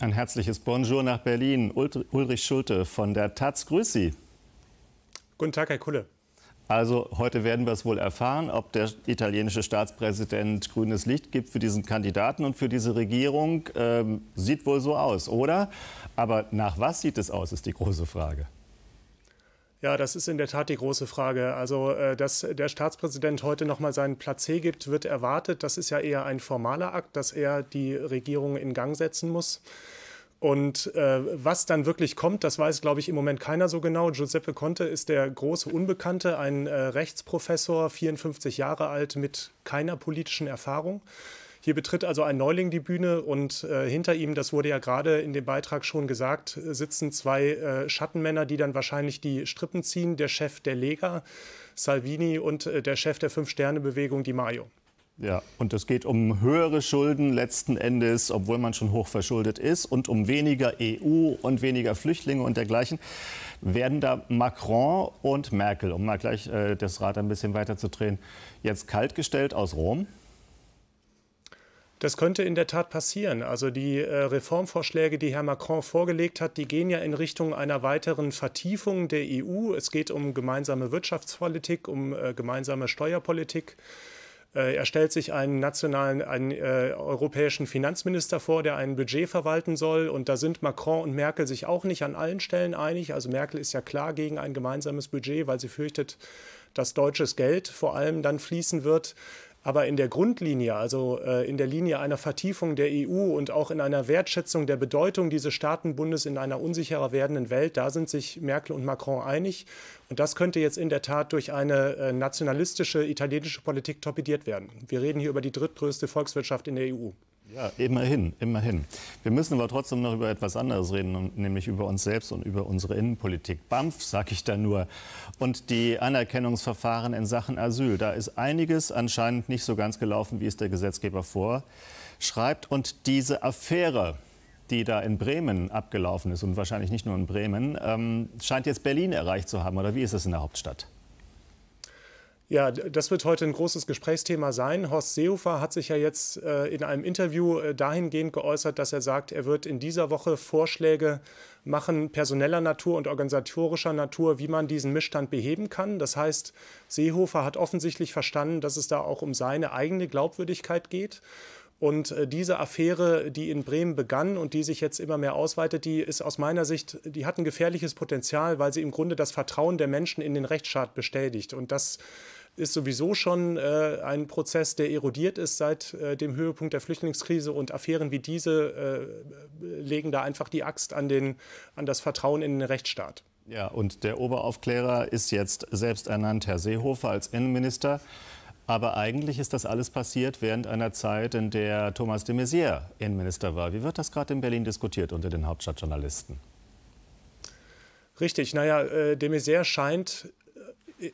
Ein herzliches Bonjour nach Berlin. Ulrich Schulte von der Taz, grüß Sie. Guten Tag, Herr Kulle. Also heute werden wir es wohl erfahren, ob der italienische Staatspräsident grünes Licht gibt für diesen Kandidaten und für diese Regierung. Ähm, sieht wohl so aus, oder? Aber nach was sieht es aus, ist die große Frage. Ja, das ist in der Tat die große Frage. Also, äh, dass der Staatspräsident heute nochmal seinen Placé gibt, wird erwartet. Das ist ja eher ein formaler Akt, dass er die Regierung in Gang setzen muss. Und äh, was dann wirklich kommt, das weiß, glaube ich, im Moment keiner so genau. Giuseppe Conte ist der große Unbekannte, ein äh, Rechtsprofessor, 54 Jahre alt, mit keiner politischen Erfahrung. Hier betritt also ein Neuling die Bühne und äh, hinter ihm, das wurde ja gerade in dem Beitrag schon gesagt, sitzen zwei äh, Schattenmänner, die dann wahrscheinlich die Strippen ziehen. Der Chef der Lega, Salvini, und äh, der Chef der Fünf-Sterne-Bewegung, Di Maio. Ja, und es geht um höhere Schulden letzten Endes, obwohl man schon hochverschuldet ist, und um weniger EU und weniger Flüchtlinge und dergleichen. Werden da Macron und Merkel, um mal gleich äh, das Rad ein bisschen weiter zu drehen, jetzt kaltgestellt aus Rom? Das könnte in der Tat passieren. Also die äh, Reformvorschläge, die Herr Macron vorgelegt hat, die gehen ja in Richtung einer weiteren Vertiefung der EU. Es geht um gemeinsame Wirtschaftspolitik, um äh, gemeinsame Steuerpolitik. Äh, er stellt sich einen nationalen, einen äh, europäischen Finanzminister vor, der ein Budget verwalten soll. Und da sind Macron und Merkel sich auch nicht an allen Stellen einig. Also Merkel ist ja klar gegen ein gemeinsames Budget, weil sie fürchtet, dass deutsches Geld vor allem dann fließen wird, aber in der Grundlinie, also äh, in der Linie einer Vertiefung der EU und auch in einer Wertschätzung der Bedeutung dieses Staatenbundes in einer unsicherer werdenden Welt, da sind sich Merkel und Macron einig. Und das könnte jetzt in der Tat durch eine äh, nationalistische italienische Politik torpediert werden. Wir reden hier über die drittgrößte Volkswirtschaft in der EU. Ja, immerhin, immerhin. Wir müssen aber trotzdem noch über etwas anderes reden, nämlich über uns selbst und über unsere Innenpolitik. BAMF, sage ich da nur. Und die Anerkennungsverfahren in Sachen Asyl. Da ist einiges anscheinend nicht so ganz gelaufen, wie es der Gesetzgeber vorschreibt. Und diese Affäre, die da in Bremen abgelaufen ist und wahrscheinlich nicht nur in Bremen, ähm, scheint jetzt Berlin erreicht zu haben. Oder wie ist es in der Hauptstadt? Ja, das wird heute ein großes Gesprächsthema sein. Horst Seehofer hat sich ja jetzt äh, in einem Interview äh, dahingehend geäußert, dass er sagt, er wird in dieser Woche Vorschläge machen, personeller Natur und organisatorischer Natur, wie man diesen Missstand beheben kann. Das heißt, Seehofer hat offensichtlich verstanden, dass es da auch um seine eigene Glaubwürdigkeit geht. Und äh, diese Affäre, die in Bremen begann und die sich jetzt immer mehr ausweitet, die ist aus meiner Sicht, die hat ein gefährliches Potenzial, weil sie im Grunde das Vertrauen der Menschen in den Rechtsstaat bestätigt. Und das ist sowieso schon äh, ein Prozess, der erodiert ist seit äh, dem Höhepunkt der Flüchtlingskrise und Affären wie diese äh, legen da einfach die Axt an, den, an das Vertrauen in den Rechtsstaat. Ja, und der Oberaufklärer ist jetzt selbst ernannt, Herr Seehofer als Innenminister. Aber eigentlich ist das alles passiert während einer Zeit, in der Thomas de Maizière Innenminister war. Wie wird das gerade in Berlin diskutiert unter den Hauptstadtjournalisten? Richtig, naja, äh, de Maizière scheint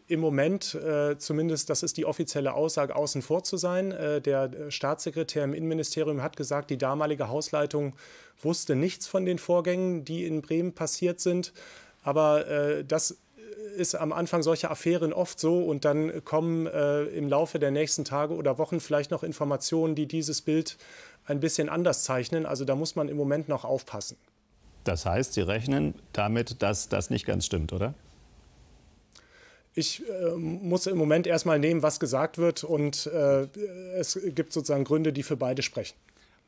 im Moment äh, zumindest, das ist die offizielle Aussage, außen vor zu sein. Äh, der äh, Staatssekretär im Innenministerium hat gesagt, die damalige Hausleitung wusste nichts von den Vorgängen, die in Bremen passiert sind. Aber äh, das ist am Anfang solcher Affären oft so und dann kommen äh, im Laufe der nächsten Tage oder Wochen vielleicht noch Informationen, die dieses Bild ein bisschen anders zeichnen. Also da muss man im Moment noch aufpassen. Das heißt, Sie rechnen damit, dass das nicht ganz stimmt, oder? ich äh, muss im Moment erstmal nehmen, was gesagt wird und äh, es gibt sozusagen Gründe, die für beide sprechen.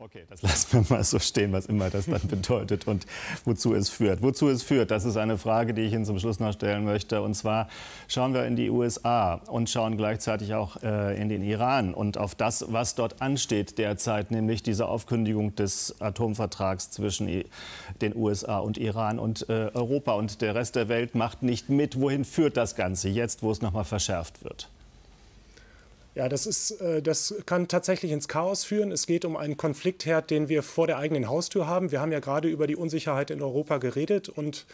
Okay, das lassen wir mal so stehen, was immer das dann bedeutet und wozu es führt. Wozu es führt, das ist eine Frage, die ich Ihnen zum Schluss noch stellen möchte. Und zwar schauen wir in die USA und schauen gleichzeitig auch äh, in den Iran und auf das, was dort ansteht derzeit, nämlich diese Aufkündigung des Atomvertrags zwischen den USA und Iran und äh, Europa. Und der Rest der Welt macht nicht mit. Wohin führt das Ganze jetzt, wo es nochmal verschärft wird? Ja, das, ist, äh, das kann tatsächlich ins Chaos führen. Es geht um einen Konfliktherd, den wir vor der eigenen Haustür haben. Wir haben ja gerade über die Unsicherheit in Europa geredet und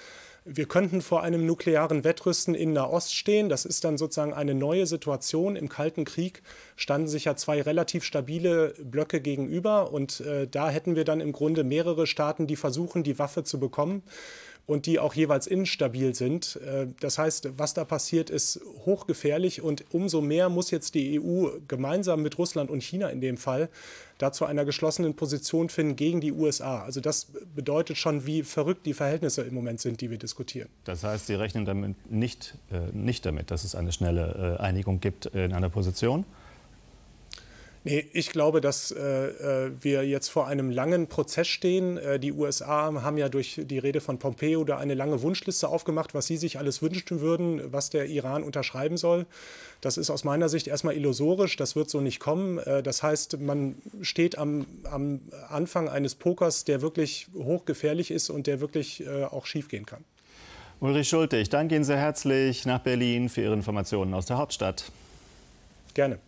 wir könnten vor einem nuklearen Wettrüsten in Nahost stehen. Das ist dann sozusagen eine neue Situation. Im Kalten Krieg standen sich ja zwei relativ stabile Blöcke gegenüber und äh, da hätten wir dann im Grunde mehrere Staaten, die versuchen, die Waffe zu bekommen und die auch jeweils instabil sind. Äh, das heißt, was da passiert, ist hochgefährlich und umso mehr muss jetzt die EU gemeinsam mit Russland und China in dem Fall dazu einer geschlossenen Position finden gegen die USA. Also das bedeutet schon, wie verrückt die Verhältnisse im Moment sind, die wir diskutieren. Das heißt, Sie rechnen damit nicht, äh, nicht damit, dass es eine schnelle äh, Einigung gibt in einer Position? Nee, ich glaube, dass äh, äh, wir jetzt vor einem langen Prozess stehen. Äh, die USA haben ja durch die Rede von Pompeo da eine lange Wunschliste aufgemacht, was sie sich alles wünschen würden, was der Iran unterschreiben soll. Das ist aus meiner Sicht erstmal illusorisch, das wird so nicht kommen. Äh, das heißt, man steht am, am, Anfang eines Pokers, der wirklich hochgefährlich ist und der wirklich äh, auch schiefgehen kann. Ulrich Schulte, ich danke Ihnen sehr herzlich nach Berlin für Ihre Informationen aus der Hauptstadt. Gerne.